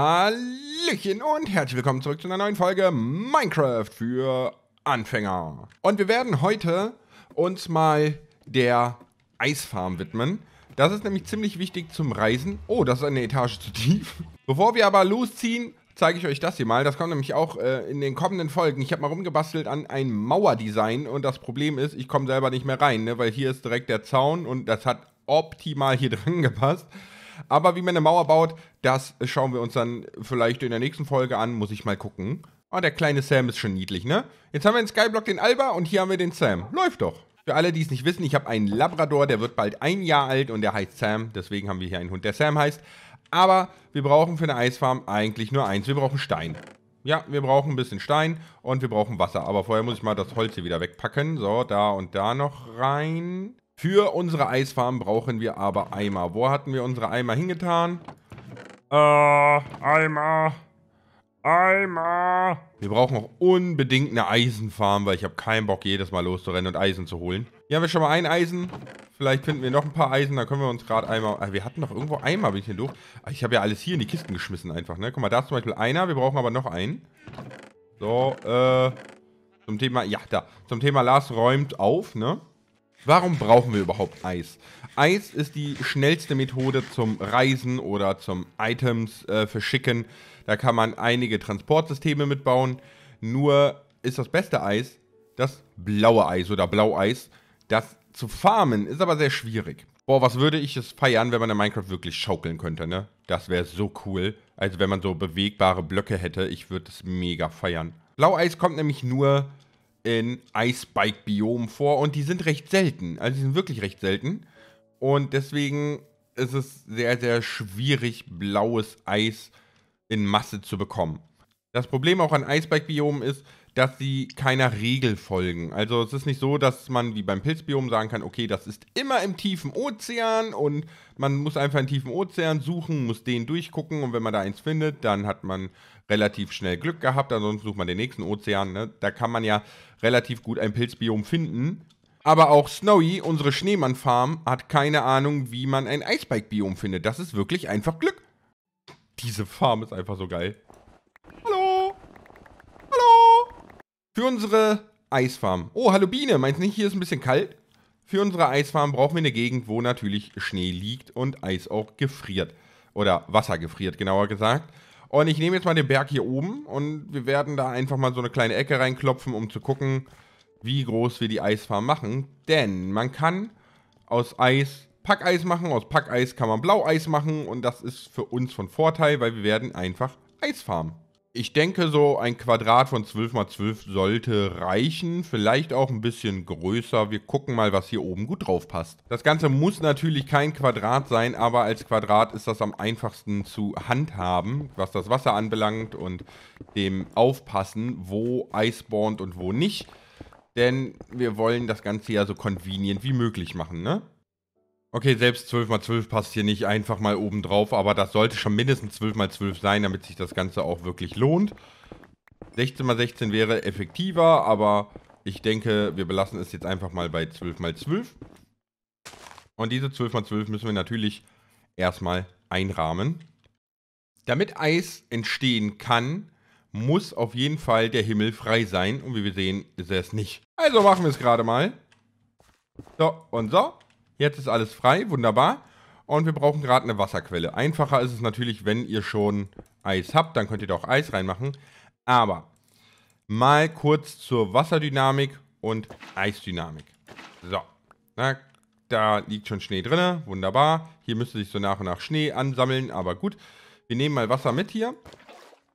Hallöchen und herzlich willkommen zurück zu einer neuen Folge Minecraft für Anfänger. Und wir werden heute uns mal der Eisfarm widmen. Das ist nämlich ziemlich wichtig zum Reisen. Oh, das ist eine Etage zu tief. Bevor wir aber losziehen, zeige ich euch das hier mal. Das kommt nämlich auch äh, in den kommenden Folgen. Ich habe mal rumgebastelt an ein Mauerdesign und das Problem ist, ich komme selber nicht mehr rein, ne? weil hier ist direkt der Zaun und das hat optimal hier dran gepasst. Aber wie man eine Mauer baut, das schauen wir uns dann vielleicht in der nächsten Folge an, muss ich mal gucken. Oh, der kleine Sam ist schon niedlich, ne? Jetzt haben wir in Skyblock den Alba und hier haben wir den Sam. Läuft doch. Für alle, die es nicht wissen, ich habe einen Labrador, der wird bald ein Jahr alt und der heißt Sam. Deswegen haben wir hier einen Hund, der Sam heißt. Aber wir brauchen für eine Eisfarm eigentlich nur eins. Wir brauchen Stein. Ja, wir brauchen ein bisschen Stein und wir brauchen Wasser. Aber vorher muss ich mal das Holz hier wieder wegpacken. So, da und da noch rein. Für unsere Eisfarm brauchen wir aber Eimer. Wo hatten wir unsere Eimer hingetan? Äh, Eimer. Eimer. Wir brauchen auch unbedingt eine Eisenfarm, weil ich habe keinen Bock, jedes Mal loszurennen und Eisen zu holen. Hier haben wir schon mal ein Eisen. Vielleicht finden wir noch ein paar Eisen, Da können wir uns gerade einmal... Ah, wir hatten doch irgendwo Eimer, bin ich denn durch? Ah, ich habe ja alles hier in die Kisten geschmissen einfach, ne? Guck mal, da ist zum Beispiel einer, wir brauchen aber noch einen. So, äh... Zum Thema... Ja, da. Zum Thema Lars räumt auf, ne? Warum brauchen wir überhaupt Eis? Eis ist die schnellste Methode zum Reisen oder zum Items äh, verschicken. Da kann man einige Transportsysteme mitbauen. Nur ist das beste Eis das blaue Eis oder Blaueis. Das zu farmen ist aber sehr schwierig. Boah, was würde ich es feiern, wenn man in Minecraft wirklich schaukeln könnte, ne? Das wäre so cool. Also wenn man so bewegbare Blöcke hätte, ich würde es mega feiern. Blaueis kommt nämlich nur in Eisbike-Biomen vor und die sind recht selten. Also die sind wirklich recht selten. Und deswegen ist es sehr, sehr schwierig, blaues Eis in Masse zu bekommen. Das Problem auch an Eisbike-Biomen ist, dass sie keiner Regel folgen. Also es ist nicht so, dass man wie beim Pilzbiom sagen kann, okay, das ist immer im tiefen Ozean und man muss einfach einen tiefen Ozean suchen, muss den durchgucken und wenn man da eins findet, dann hat man relativ schnell Glück gehabt, ansonsten sucht man den nächsten Ozean. Ne? Da kann man ja relativ gut ein Pilzbiom finden. Aber auch Snowy, unsere Schneemannfarm, hat keine Ahnung, wie man ein Eisbike-Biom findet. Das ist wirklich einfach Glück. Diese Farm ist einfach so geil. Für unsere Eisfarm. Oh, hallo Biene. Meinst du nicht, hier ist ein bisschen kalt? Für unsere Eisfarm brauchen wir eine Gegend, wo natürlich Schnee liegt und Eis auch gefriert. Oder Wasser gefriert, genauer gesagt. Und ich nehme jetzt mal den Berg hier oben und wir werden da einfach mal so eine kleine Ecke reinklopfen, um zu gucken, wie groß wir die Eisfarm machen. Denn man kann aus Eis Packeis machen, aus Packeis kann man Blaueis machen und das ist für uns von Vorteil, weil wir werden einfach Eis farmen ich denke, so ein Quadrat von 12 mal 12 sollte reichen. Vielleicht auch ein bisschen größer. Wir gucken mal, was hier oben gut drauf passt. Das Ganze muss natürlich kein Quadrat sein, aber als Quadrat ist das am einfachsten zu handhaben, was das Wasser anbelangt und dem Aufpassen, wo Eis spawnt und wo nicht. Denn wir wollen das Ganze ja so convenient wie möglich machen, ne? Okay, selbst 12 mal 12 passt hier nicht einfach mal oben drauf, aber das sollte schon mindestens 12 mal 12 sein, damit sich das Ganze auch wirklich lohnt. 16 mal 16 wäre effektiver, aber ich denke, wir belassen es jetzt einfach mal bei 12 mal 12. Und diese 12 mal 12 müssen wir natürlich erstmal einrahmen. Damit Eis entstehen kann, muss auf jeden Fall der Himmel frei sein. Und wie wir sehen, ist er es nicht. Also machen wir es gerade mal. So und so. Jetzt ist alles frei, wunderbar. Und wir brauchen gerade eine Wasserquelle. Einfacher ist es natürlich, wenn ihr schon Eis habt, dann könnt ihr da auch Eis reinmachen. Aber mal kurz zur Wasserdynamik und Eisdynamik. So, Na, da liegt schon Schnee drin, wunderbar. Hier müsste sich so nach und nach Schnee ansammeln, aber gut. Wir nehmen mal Wasser mit hier.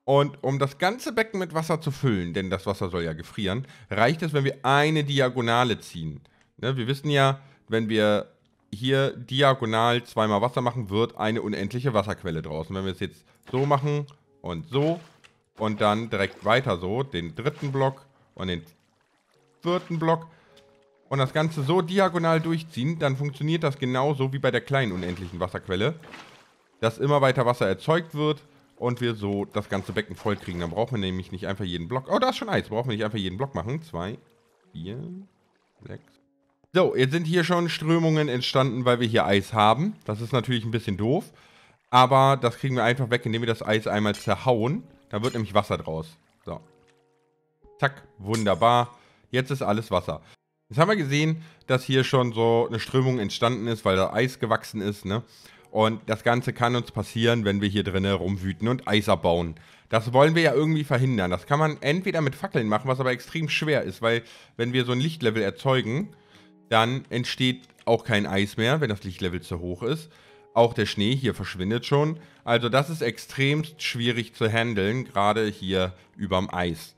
Und um das ganze Becken mit Wasser zu füllen, denn das Wasser soll ja gefrieren, reicht es, wenn wir eine Diagonale ziehen. Ne, wir wissen ja, wenn wir hier diagonal zweimal Wasser machen, wird eine unendliche Wasserquelle draußen. Wenn wir es jetzt so machen und so und dann direkt weiter so, den dritten Block und den vierten Block und das Ganze so diagonal durchziehen, dann funktioniert das genauso wie bei der kleinen unendlichen Wasserquelle, dass immer weiter Wasser erzeugt wird und wir so das ganze Becken voll kriegen. Dann brauchen wir nämlich nicht einfach jeden Block. Oh, da ist schon Eis. Brauchen wir nicht einfach jeden Block machen. Zwei, vier, sechs, so, jetzt sind hier schon Strömungen entstanden, weil wir hier Eis haben. Das ist natürlich ein bisschen doof. Aber das kriegen wir einfach weg, indem wir das Eis einmal zerhauen. Da wird nämlich Wasser draus. So. Zack, wunderbar. Jetzt ist alles Wasser. Jetzt haben wir gesehen, dass hier schon so eine Strömung entstanden ist, weil da Eis gewachsen ist, ne? Und das Ganze kann uns passieren, wenn wir hier drinnen rumwüten und Eis abbauen. Das wollen wir ja irgendwie verhindern. Das kann man entweder mit Fackeln machen, was aber extrem schwer ist, weil wenn wir so ein Lichtlevel erzeugen, dann entsteht auch kein Eis mehr, wenn das Lichtlevel zu hoch ist. Auch der Schnee hier verschwindet schon. Also das ist extrem schwierig zu handeln, gerade hier überm Eis.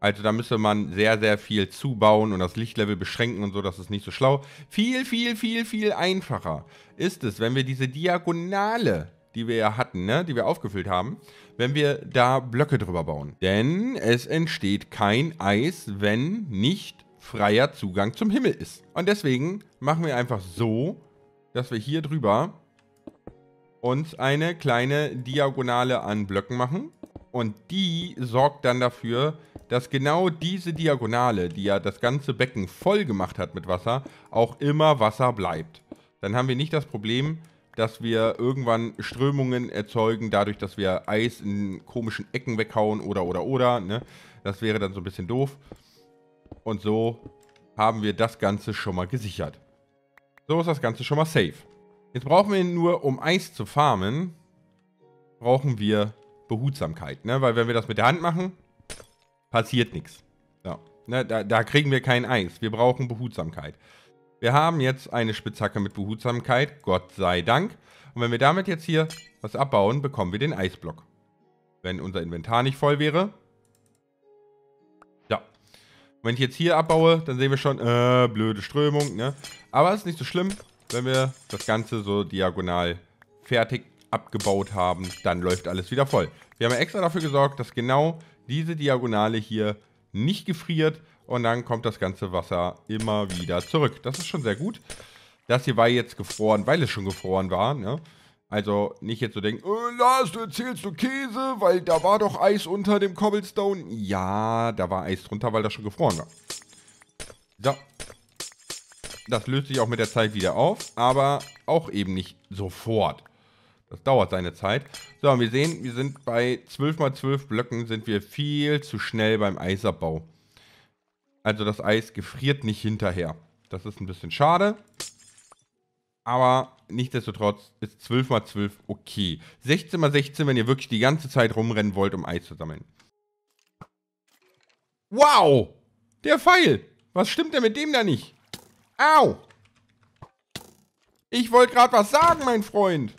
Also da müsste man sehr, sehr viel zubauen und das Lichtlevel beschränken und so, das ist nicht so schlau. Viel, viel, viel, viel einfacher ist es, wenn wir diese Diagonale, die wir ja hatten, ne, die wir aufgefüllt haben, wenn wir da Blöcke drüber bauen. Denn es entsteht kein Eis, wenn nicht freier Zugang zum Himmel ist. Und deswegen machen wir einfach so, dass wir hier drüber uns eine kleine Diagonale an Blöcken machen. Und die sorgt dann dafür, dass genau diese Diagonale, die ja das ganze Becken voll gemacht hat mit Wasser, auch immer Wasser bleibt. Dann haben wir nicht das Problem, dass wir irgendwann Strömungen erzeugen, dadurch, dass wir Eis in komischen Ecken weghauen oder oder oder. Ne? Das wäre dann so ein bisschen doof. Und so haben wir das Ganze schon mal gesichert. So ist das Ganze schon mal safe. Jetzt brauchen wir nur, um Eis zu farmen, brauchen wir Behutsamkeit. Ne? Weil wenn wir das mit der Hand machen, passiert nichts. Ja. Ne? Da, da kriegen wir kein Eis. Wir brauchen Behutsamkeit. Wir haben jetzt eine Spitzhacke mit Behutsamkeit, Gott sei Dank. Und wenn wir damit jetzt hier was abbauen, bekommen wir den Eisblock. Wenn unser Inventar nicht voll wäre, wenn ich jetzt hier abbaue, dann sehen wir schon, äh, blöde Strömung, ne? Aber ist nicht so schlimm, wenn wir das Ganze so diagonal fertig abgebaut haben, dann läuft alles wieder voll. Wir haben extra dafür gesorgt, dass genau diese Diagonale hier nicht gefriert und dann kommt das ganze Wasser immer wieder zurück. Das ist schon sehr gut. Das hier war jetzt gefroren, weil es schon gefroren war, ne? Also nicht jetzt so denken, äh, Lars, du erzählst du Käse, weil da war doch Eis unter dem Cobblestone. Ja, da war Eis drunter, weil das schon gefroren war. So. Das löst sich auch mit der Zeit wieder auf, aber auch eben nicht sofort. Das dauert seine Zeit. So, und wir sehen, wir sind bei 12 x 12 Blöcken, sind wir viel zu schnell beim Eisabbau. Also das Eis gefriert nicht hinterher. Das ist ein bisschen schade aber nichtsdestotrotz ist 12 mal 12 okay. 16 mal 16, wenn ihr wirklich die ganze Zeit rumrennen wollt, um Eis zu sammeln. Wow! Der Pfeil! Was stimmt denn mit dem da nicht? Au! Ich wollte gerade was sagen, mein Freund.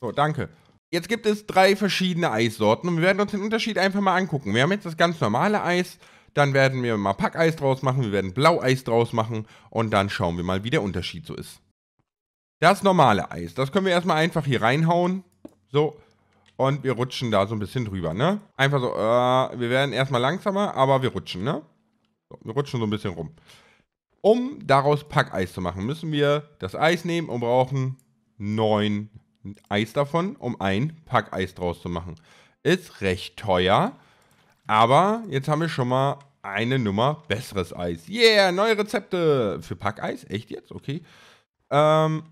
So, danke. Jetzt gibt es drei verschiedene Eissorten und wir werden uns den Unterschied einfach mal angucken. Wir haben jetzt das ganz normale Eis, dann werden wir mal Packeis draus machen, wir werden Blaueis draus machen und dann schauen wir mal, wie der Unterschied so ist. Das normale Eis. Das können wir erstmal einfach hier reinhauen. So. Und wir rutschen da so ein bisschen drüber, ne? Einfach so, äh, wir werden erstmal langsamer, aber wir rutschen, ne? So, wir rutschen so ein bisschen rum. Um daraus Packeis zu machen, müssen wir das Eis nehmen und brauchen neun Eis davon, um ein Packeis draus zu machen. Ist recht teuer, aber jetzt haben wir schon mal eine Nummer besseres Eis. Yeah, neue Rezepte für Packeis. Echt jetzt? Okay. Ähm,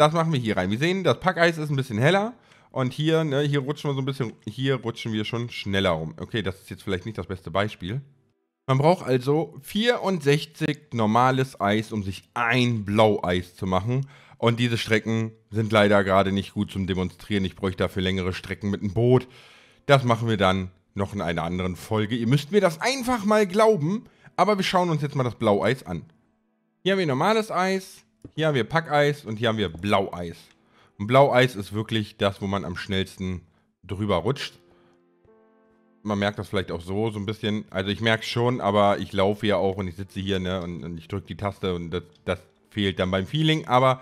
das machen wir hier rein. Wir sehen, das Packeis ist ein bisschen heller. Und hier, ne, hier rutschen wir so ein bisschen, hier rutschen wir schon schneller rum. Okay, das ist jetzt vielleicht nicht das beste Beispiel. Man braucht also 64 normales Eis, um sich ein Blaueis zu machen. Und diese Strecken sind leider gerade nicht gut zum Demonstrieren. Ich bräuchte dafür längere Strecken mit einem Boot. Das machen wir dann noch in einer anderen Folge. Ihr müsst mir das einfach mal glauben. Aber wir schauen uns jetzt mal das Blaueis an. Hier haben wir normales Eis. Hier haben wir Packeis und hier haben wir Blaueis. Und Blaueis ist wirklich das, wo man am schnellsten drüber rutscht. Man merkt das vielleicht auch so, so ein bisschen. Also ich merke es schon, aber ich laufe ja auch und ich sitze hier ne, und, und ich drücke die Taste und das, das fehlt dann beim Feeling. Aber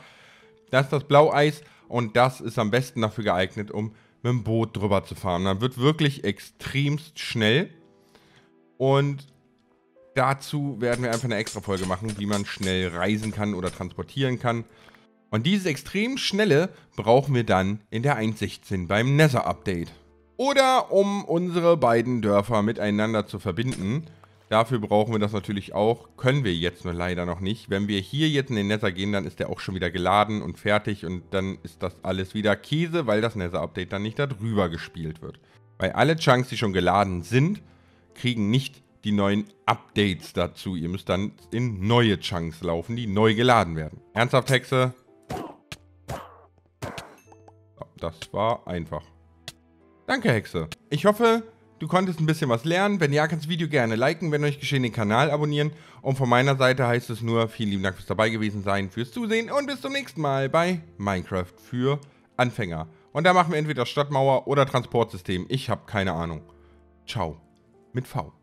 das ist das Blaueis und das ist am besten dafür geeignet, um mit dem Boot drüber zu fahren. Dann wird wirklich extremst schnell und Dazu werden wir einfach eine extra Folge machen, wie man schnell reisen kann oder transportieren kann. Und dieses extrem schnelle brauchen wir dann in der 1.16 beim Nether Update. Oder um unsere beiden Dörfer miteinander zu verbinden. Dafür brauchen wir das natürlich auch. Können wir jetzt nur leider noch nicht. Wenn wir hier jetzt in den Nether gehen, dann ist der auch schon wieder geladen und fertig. Und dann ist das alles wieder Käse, weil das Nether-Update dann nicht darüber gespielt wird. Weil alle Chunks, die schon geladen sind, kriegen nicht die neuen Updates dazu. Ihr müsst dann in neue Chunks laufen, die neu geladen werden. Ernsthaft, Hexe? Das war einfach. Danke, Hexe. Ich hoffe, du konntest ein bisschen was lernen. Wenn ja, kannst du das Video gerne liken, wenn euch geschehen, den Kanal abonnieren. Und von meiner Seite heißt es nur, vielen lieben Dank fürs dabei gewesen sein, fürs Zusehen und bis zum nächsten Mal bei Minecraft für Anfänger. Und da machen wir entweder Stadtmauer oder Transportsystem. Ich habe keine Ahnung. Ciao. Mit V.